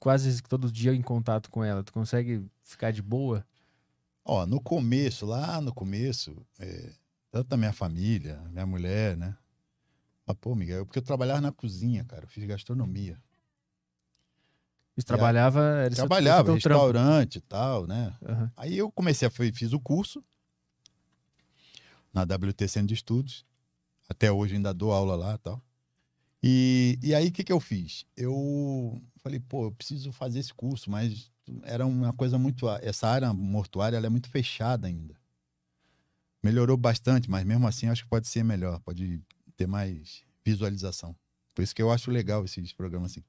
quase todo dia em contato com ela? Tu consegue ficar de boa? Ó, no começo, lá no começo, é, tanto a minha família, minha mulher, né? Ah, pô, Miguel, porque eu trabalhava na cozinha, cara, eu fiz gastronomia. E trabalhava, era trabalhava, restaurante e tal, né? Uhum. Aí eu comecei a fiz o curso na WT Centro de Estudos. Até hoje ainda dou aula lá, tal. E, e aí, o que, que eu fiz? Eu falei, pô, eu preciso fazer esse curso, mas era uma coisa muito. Essa área mortuária ela é muito fechada ainda. Melhorou bastante, mas mesmo assim acho que pode ser melhor, pode ter mais visualização. Por isso que eu acho legal esses programas assim.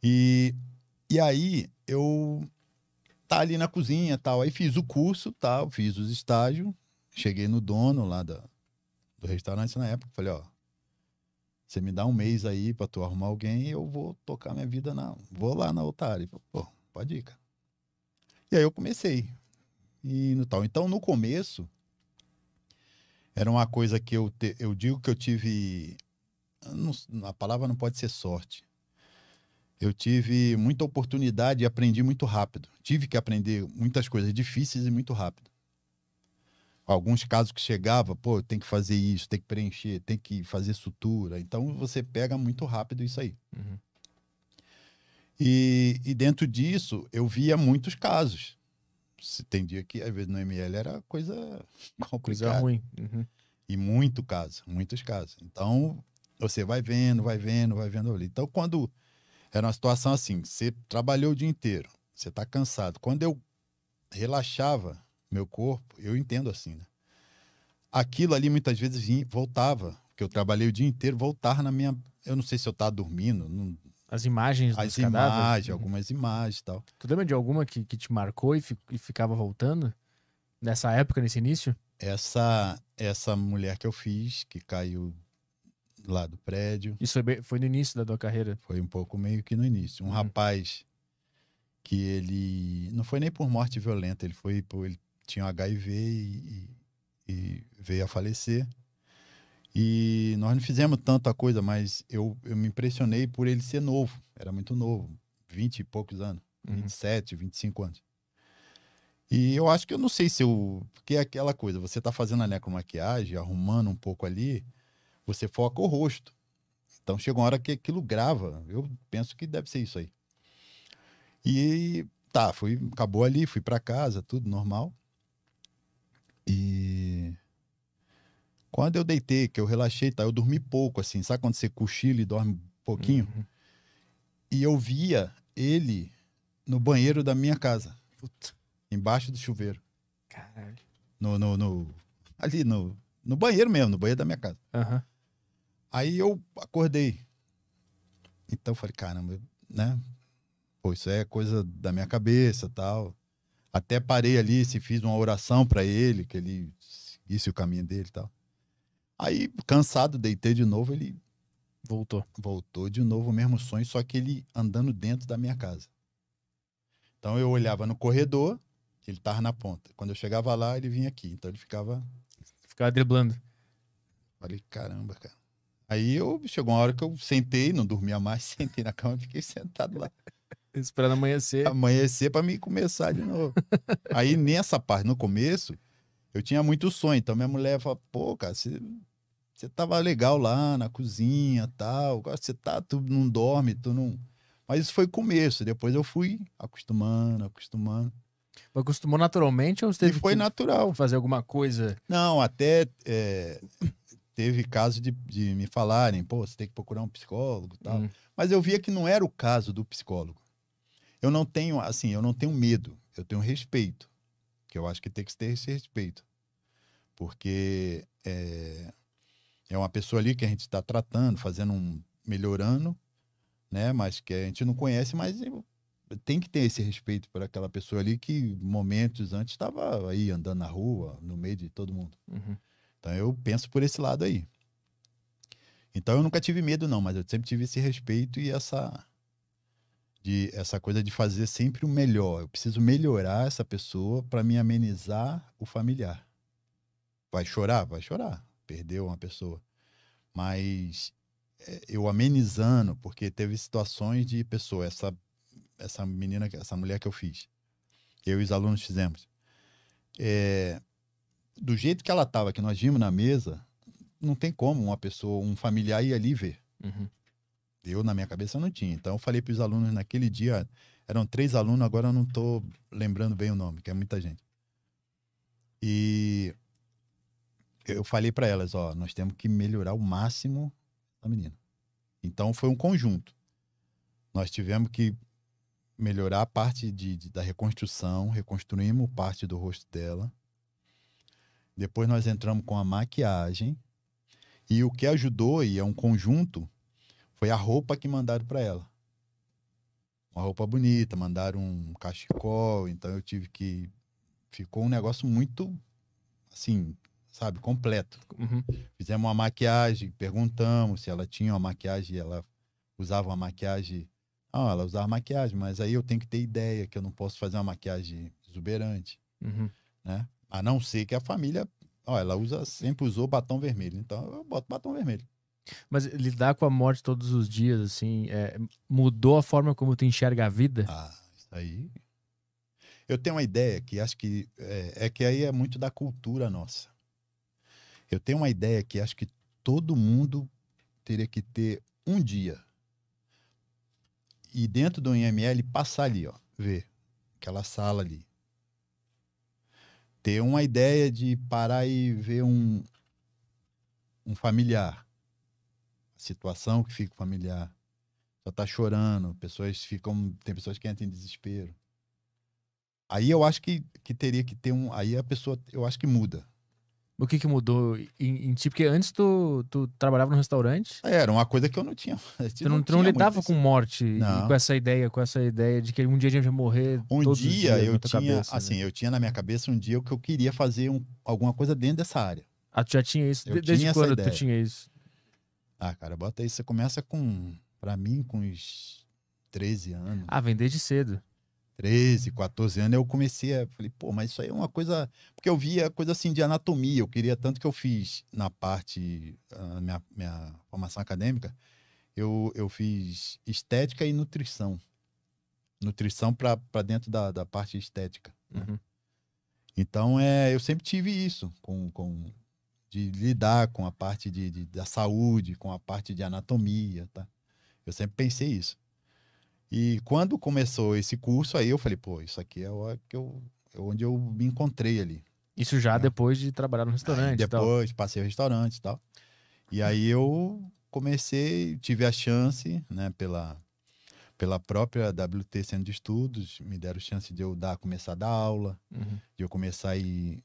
E, e aí eu tá ali na cozinha tal. Aí fiz o curso, tal, fiz os estágios, cheguei no dono lá da, do restaurante na época, falei, ó, você me dá um mês aí para tu arrumar alguém e eu vou tocar minha vida na. Vou lá na outra área. Pô, pode ir, cara. E aí eu comecei. E no tal. Então, no começo, era uma coisa que eu, te, eu digo que eu tive. Não, a palavra não pode ser sorte. Eu tive muita oportunidade e aprendi muito rápido. Tive que aprender muitas coisas difíceis e muito rápido alguns casos que chegava, pô, tem que fazer isso, tem que preencher, tem que fazer sutura. Então você pega muito rápido isso aí. Uhum. E, e, dentro disso eu via muitos casos. Se tem dia que às vezes no ML era coisa complicada. coisa ruim uhum. e muito caso, muitos casos. Então você vai vendo, vai vendo, vai vendo ali. Então quando era uma situação assim, você trabalhou o dia inteiro, você está cansado. Quando eu relaxava, meu corpo, eu entendo assim, né? Aquilo ali muitas vezes voltava, que eu trabalhei o dia inteiro, voltar na minha. Eu não sei se eu estava dormindo. Não... As imagens As imagens, cadáveres. Uhum. algumas imagens e tal. Tu lembra de alguma que, que te marcou e, fi, e ficava voltando? Nessa época, nesse início? Essa, essa mulher que eu fiz, que caiu lá do prédio. Isso foi, foi, no início da tua carreira? Foi um pouco meio que no início. Um uhum. rapaz que ele não foi nem por morte violenta, ele foi ele tinha HIV e, e veio a falecer. E nós não fizemos tanta coisa, mas eu, eu me impressionei por ele ser novo. Era muito novo, 20 e poucos anos, uhum. 27, 25 anos. E eu acho que eu não sei se eu. Porque é aquela coisa, você está fazendo a necromaquiagem, arrumando um pouco ali, você foca o rosto. Então chega uma hora que aquilo grava. Eu penso que deve ser isso aí. E tá, fui, acabou ali, fui para casa, tudo normal. E quando eu deitei, que eu relaxei, tá? Eu dormi pouco, assim. Sabe quando você cochila e dorme um pouquinho? Uhum. E eu via ele no banheiro da minha casa. Puta. Embaixo do chuveiro. Caralho. No, no, no, ali no, no banheiro mesmo, no banheiro da minha casa. Uhum. Aí eu acordei. Então eu falei, caramba, né? Pô, isso é coisa da minha cabeça tal. Até parei ali, se fiz uma oração para ele, que ele seguisse o caminho dele e tal. Aí, cansado, deitei de novo, ele Voltou. Voltou de novo o mesmo sonho, só que ele andando dentro da minha casa. Então eu olhava no corredor, ele tava na ponta. Quando eu chegava lá, ele vinha aqui. Então ele ficava. Ficava driblando. Falei, caramba, cara. Aí eu chegou uma hora que eu sentei, não dormia mais, sentei na cama e fiquei sentado lá. Esperando amanhecer. Amanhecer para mim começar de novo. Aí nessa parte, no começo, eu tinha muito sonho. Então minha mulher falou pô, cara, você, você tava legal lá na cozinha tal. Agora você tá, tu não dorme, tu não. Mas isso foi começo. Depois eu fui acostumando, acostumando. acostumou naturalmente ou você teve e foi natural. fazer alguma coisa? Não, até é, teve caso de, de, me falarem, pô, você tem que procurar um psicólogo tal. Hum. Mas eu via que não era o caso do psicólogo. Eu não tenho, assim, eu não tenho medo, eu tenho respeito, que eu acho que tem que ter esse respeito, porque é, é uma pessoa ali que a gente está tratando, fazendo um, melhorando, né? Mas que a gente não conhece, mas tem que ter esse respeito por aquela pessoa ali que momentos antes estava aí andando na rua, no meio de todo mundo. Uhum. Então eu penso por esse lado aí. Então eu nunca tive medo, não, mas eu sempre tive esse respeito e essa de essa coisa de fazer sempre o melhor. Eu preciso melhorar essa pessoa para me amenizar o familiar. Vai chorar? Vai chorar. Perdeu uma pessoa. Mas eh, eu amenizando, porque teve situações de pessoa, essa, essa menina, essa mulher que eu fiz, eu e os alunos fizemos. É, do jeito que ela estava, que nós vimos na mesa, não tem como uma pessoa, um familiar ir ali ver. Uhum. Eu, na minha cabeça, não tinha. Então, eu falei para os alunos naquele dia, eram três alunos, agora eu não estou lembrando bem o nome, que é muita gente. E eu falei para elas, ó, nós temos que melhorar o máximo a menina. Então, foi um conjunto. Nós tivemos que melhorar a parte de, de, da reconstrução, reconstruímos parte do rosto dela. Depois nós entramos com a maquiagem. E o que ajudou, e é um conjunto, foi a roupa que mandaram para ela. Uma roupa bonita, mandaram um cachecol, então eu tive que. Ficou um negócio muito, assim, sabe, completo. Uhum. Fizemos uma maquiagem, perguntamos se ela tinha uma maquiagem, ela usava uma maquiagem. Ah, ela usava maquiagem, mas aí eu tenho que ter ideia que eu não posso fazer uma maquiagem exuberante, uhum. né? A não ser que a família, ó, ela usa, sempre usou batom vermelho, então eu boto batom vermelho. Mas lidar com a morte todos os dias, assim, é, mudou a forma como tu enxerga a vida? Ah, isso aí. Eu tenho uma ideia que acho que é, é que aí é muito da cultura nossa. Eu tenho uma ideia que acho que todo mundo teria que ter um dia e dentro do IML passar ali, ó, ver aquela sala ali. Ter uma ideia de parar e ver um, um familiar situação que fica familiar. Só tá chorando, pessoas ficam, tem pessoas que entram em desespero. Aí eu acho que, que teria que ter um, aí a pessoa, eu acho que muda. O que que mudou em, em ti? Porque antes tu, tu trabalhava no restaurante? É, era uma coisa que eu não tinha. tu não, não, tu não lidava com morte não. com essa ideia, com essa ideia de que um dia a gente vai morrer. Um dia eu tinha, cabeça, né? assim, né? eu tinha na minha cabeça um dia que eu queria fazer um, alguma coisa dentro dessa área. Ah, tu já tinha isso? Eu Desde tinha quando tu tinha isso? Ah, cara, bota aí. Você começa com, para mim, com uns 13 anos. Ah, vem desde cedo. 13, 14 anos, eu comecei a. Falei, pô, mas isso aí é uma coisa. Porque eu via coisa assim de anatomia, eu queria tanto que eu fiz na parte. Na ah, minha, minha formação acadêmica, eu, eu fiz estética e nutrição. Nutrição para dentro da, da parte estética. Né? Uhum. Então, é, eu sempre tive isso com, com de lidar com a parte de, de, da saúde, com a parte de anatomia, tá? Eu sempre pensei isso. E quando começou esse curso, aí eu falei, pô, isso aqui é o que eu, é onde eu me encontrei ali. Isso já né? depois de trabalhar no restaurante. Aí depois, tal. passei o restaurante e tal. E aí eu comecei, tive a chance, né, pela, pela própria WT Centro de Estudos, me deram chance de eu dar, começar a dar aula, uhum. de eu começar a ir